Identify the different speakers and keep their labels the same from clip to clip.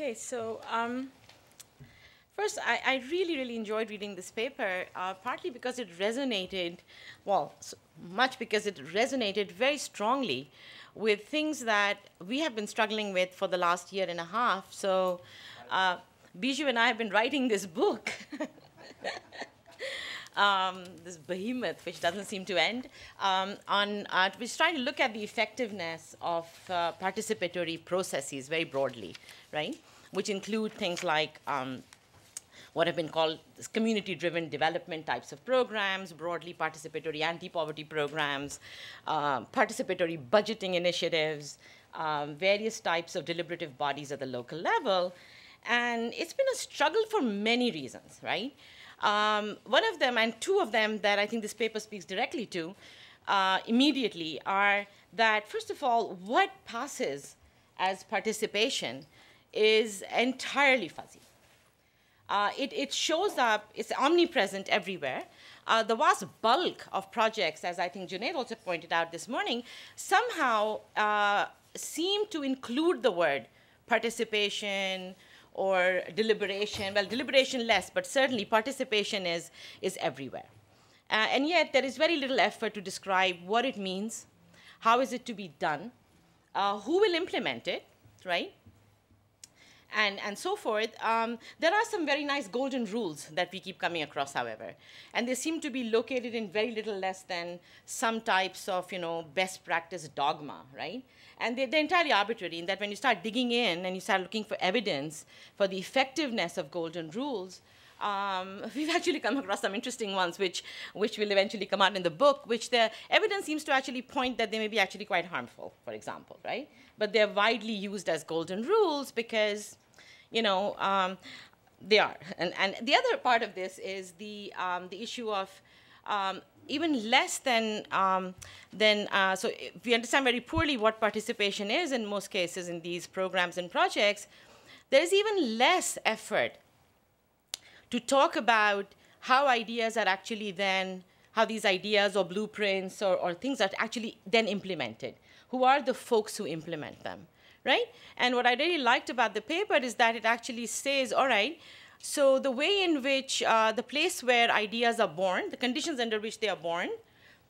Speaker 1: Okay, so um, first, I, I, really, really enjoyed reading this paper, uh, partly because it resonated, well, so much because it resonated very strongly with things that we have been struggling with for the last year and a half. So uh, Bijou and I have been writing this book um, this behemoth which doesn't seem to end, um, on uh, which trying to look at the effectiveness of uh, participatory processes very broadly, right? Which include things like um, what have been called community driven development types of programs, broadly participatory anti poverty programs, uh, participatory budgeting initiatives, um, various types of deliberative bodies at the local level. And it's been a struggle for many reasons, right? Um, one of them, and two of them that I think this paper speaks directly to uh, immediately, are that, first of all, what passes as participation is entirely fuzzy. Uh, it, it, shows up, it's omnipresent everywhere. Uh, the vast bulk of projects, as I think Junaid also pointed out this morning, somehow uh, seem to include the word participation, or deliberation. Well, deliberation less, but certainly participation is, is everywhere. Uh, and yet, there is very little effort to describe what it means, how is it to be done, uh, who will implement it, right? and, and so forth, um, there are some very nice golden rules that we keep coming across, however. And they seem to be located in very little less than some types of, you know, best practice dogma, right? And they're, they're entirely arbitrary in that when you start digging in and you start looking for evidence for the effectiveness of golden rules, um, we've actually come across some interesting ones, which, which will eventually come out in the book, which the evidence seems to actually point that they may be actually quite harmful, for example, right? But they're widely used as golden rules because, you know, um, they are. And, and the other part of this is the, um, the issue of um, even less than um, than uh, so we understand very poorly what participation is in most cases in these programs and projects there is even less effort to talk about how ideas are actually then, how these ideas or blueprints or, or things are actually then implemented. Who are the folks who implement them, right? And what I really liked about the paper is that it actually says, all right, so the way in which uh, the place where ideas are born, the conditions under which they are born,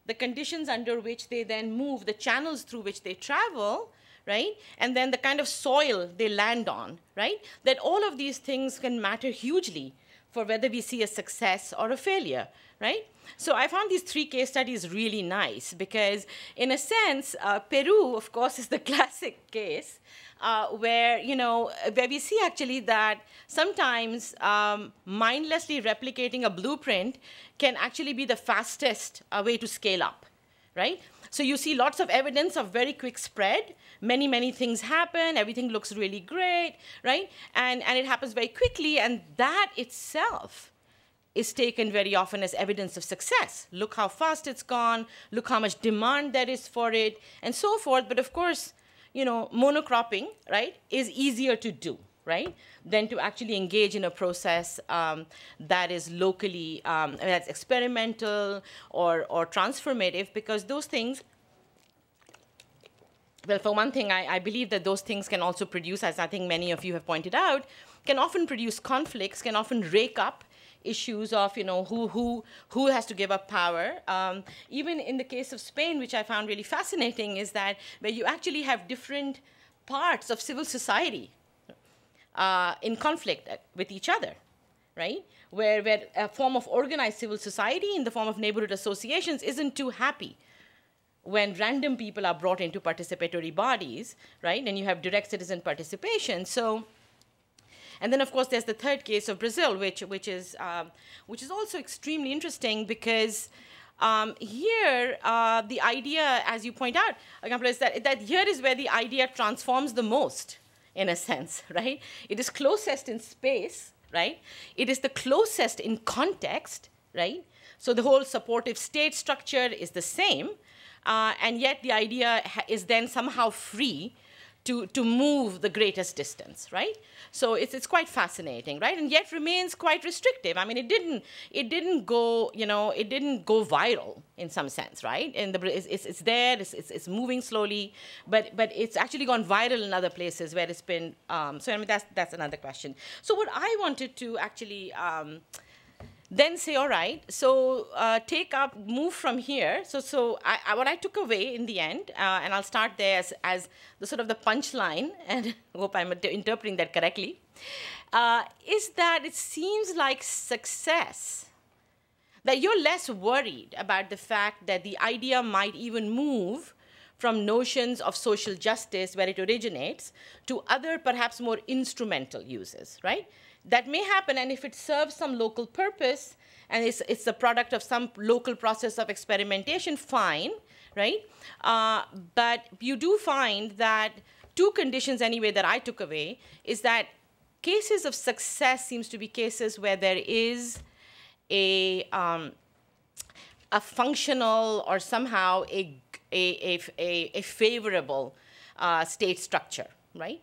Speaker 1: the conditions under which they then move, the channels through which they travel, right? And then the kind of soil they land on, right? That all of these things can matter hugely for whether we see a success or a failure, right? So I found these three case studies really nice because, in a sense, uh, Peru, of course, is the classic case uh, where you know where we see actually that sometimes um, mindlessly replicating a blueprint can actually be the fastest uh, way to scale up right? So you see lots of evidence of very quick spread. Many, many things happen. Everything looks really great, right? And, and it happens very quickly. And that itself is taken very often as evidence of success. Look how fast it's gone. Look how much demand there is for it, and so forth. But of course, you know, monocropping, right, is easier to do right? Than to actually engage in a process um, that is locally, um, that's experimental or, or transformative, because those things well, for one thing, I, I, believe that those things can also produce, as I think many of you have pointed out, can often produce conflicts, can often rake up issues of you know who who who has to give up power. Um, even in the case of Spain, which I found really fascinating, is that where you actually have different parts of civil society uh, in conflict uh, with each other, right? Where, where a form of organized civil society in the form of neighborhood associations isn't too happy when random people are brought into participatory bodies, right? And you have direct citizen participation. So, and then of course there's the third case of Brazil, which which is um, which is also extremely interesting because. Um, here, uh, the idea, as you point out, is that, that here is where the idea transforms the most, in a sense, right? It is closest in space, right? It is the closest in context, right? So the whole supportive state structure is the same, uh, and yet the idea is then somehow free to, to move the greatest distance, right? So it's, it's quite fascinating, right? And yet remains quite restrictive. I mean, it didn't, it didn't go, you know, it didn't go viral in some sense, right? And the, it's, it's there, it's, it's, it's moving slowly, but, but it's actually gone viral in other places where it's been, um, so I mean, that's, that's another question. So what I wanted to actually, um, then say, all right, so uh, take up, move from here. So, so I, I, what I took away in the end, uh, and I'll start there as, as the sort of the punchline, and I hope I'm interpreting that correctly, uh, is that it seems like success, that you're less worried about the fact that the idea might even move from notions of social justice where it originates to other perhaps more instrumental uses, right? that may happen, and if it serves some local purpose and it's, it's the product of some local process of experimentation, fine, right? Uh, but you do find that two conditions anyway that I took away is that cases of success seems to be cases where there is a um, a functional or somehow a a, a, a favorable uh, state structure, right?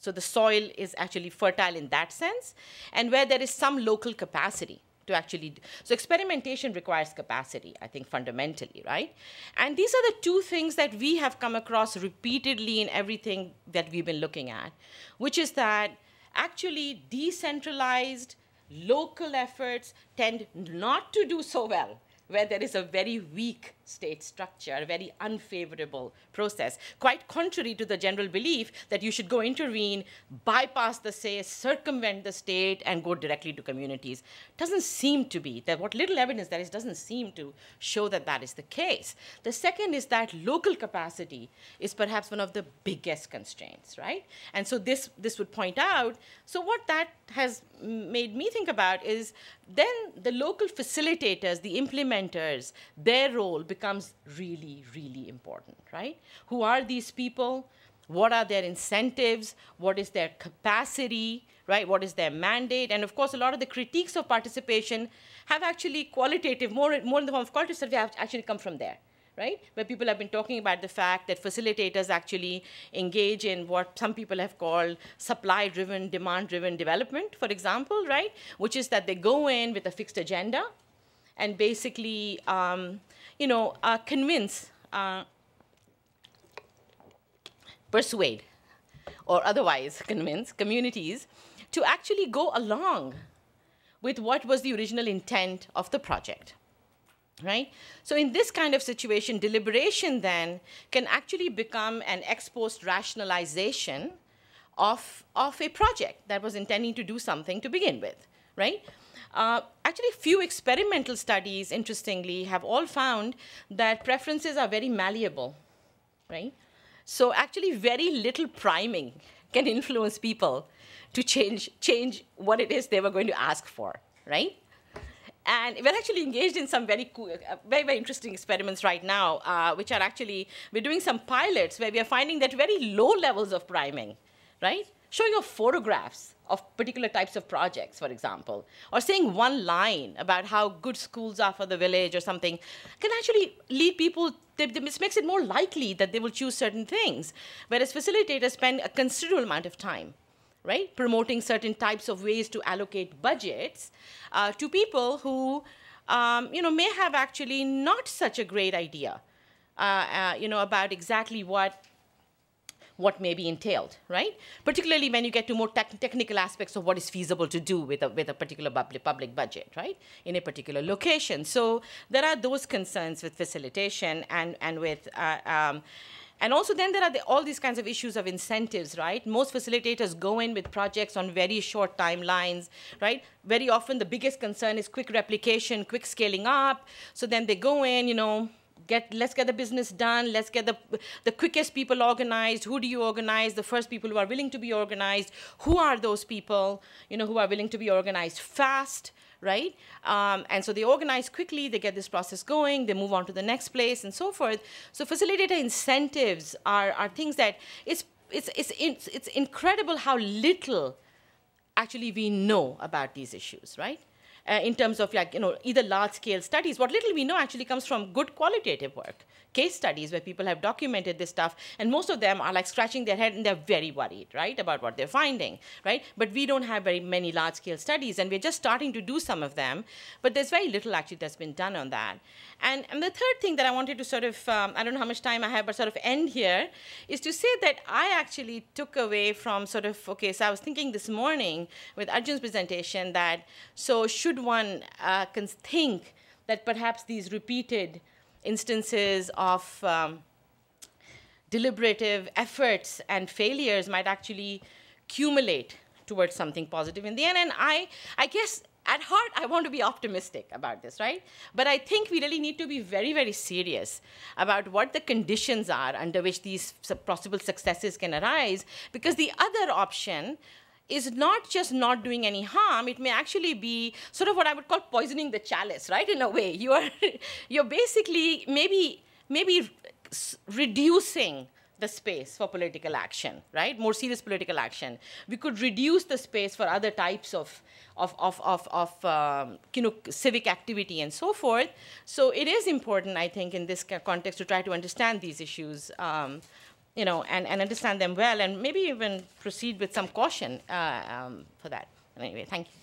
Speaker 1: So the soil is actually fertile in that sense, and where there is some local capacity to actually. So experimentation requires capacity, I think, fundamentally, right? And these are the two things that we have come across repeatedly in everything that we've been looking at, which is that actually decentralized local efforts tend not to do so well where there is a very weak state structure, a very unfavorable process. Quite contrary to the general belief that you should go intervene, bypass the say, circumvent the state, and go directly to communities. Doesn't seem to be that what little evidence there is doesn't seem to show that that is the case. The second is that local capacity is perhaps one of the biggest constraints, right? And so this this would point out. So what that has made me think about is then the local facilitators, the implementers, their role becomes really, really important, right? Who are these people? What are their incentives? What is their capacity, right? What is their mandate? And of course, a lot of the critiques of participation have actually qualitative, more, more in the form of qualitative survey, have actually come from there right? Where people have been talking about the fact that facilitators actually engage in what some people have called supply driven, demand driven development, for example, right? Which is that they go in with a fixed agenda, and basically, um, you know, uh, convince, uh, persuade, or otherwise convince communities to actually go along with what was the original intent of the project right? So in this kind of situation, deliberation then can actually become an ex post rationalization of, of a project that was intending to do something to begin with, right? Uh, actually, few experimental studies, interestingly, have all found that preferences are very malleable, right? So actually, very little priming can influence people to change change what it is they were going to ask for, right? And we're actually engaged in some very cool, uh, very very interesting experiments right now, uh, which are actually we're doing some pilots where we are finding that very low levels of priming, right? Showing off photographs of particular types of projects, for example, or saying one line about how good schools are for the village or something can actually lead people, this makes it more likely that they will choose certain things. Whereas facilitators spend a considerable amount of time right? Promoting certain types of ways to allocate budgets uh, to people who, um, you know, may have actually not such a great idea, uh, uh, you know, about exactly what what may be entailed, right? Particularly when you get to more te technical aspects of what is feasible to do with a, with a particular public budget, right? In a particular location. So there are those concerns with facilitation and, and with, uh, um, and also then there are the, all these kinds of issues of incentives, right? Most facilitators go in with projects on very short timelines, right? Very often the biggest concern is quick replication, quick scaling up. So then they go in, you know, get let's get the business done let's get the the quickest people organized who do you organize the first people who are willing to be organized who are those people you know who are willing to be organized fast right um, and so they organize quickly they get this process going they move on to the next place and so forth so facilitator incentives are are things that it's it's it's it's, it's incredible how little actually we know about these issues right uh, in terms of like, you know, either large scale studies. What little we know actually comes from good qualitative work, case studies where people have documented this stuff. And most of them are like scratching their head and they're very worried, right, about what they're finding, right? But we don't have very many large scale studies and we're just starting to do some of them. But there's very little actually that's been done on that. And, and the third thing that I wanted to sort of, um, I don't know how much time I have, but sort of end here, is to say that I actually took away from sort of, okay, so I was thinking this morning with Arjun's presentation that, so should one uh, think that perhaps these repeated instances of um, deliberative efforts and failures might actually accumulate towards something positive in the end. And I, I guess at heart, I want to be optimistic about this, right? But I think we really need to be very, very serious about what the conditions are under which these possible successes can arise, because the other option is not just not doing any harm, it may actually be sort of what I would call poisoning the chalice, right? In a way, you are, you're basically maybe, maybe reducing the space for political action, right? More serious political action. We could reduce the space for other types of, of, of, of, of um, you know, civic activity and so forth. So it is important, I think, in this context to try to understand these issues um, you know, and, and understand them well, and maybe even proceed with some caution uh, um, for that. anyway, thank you.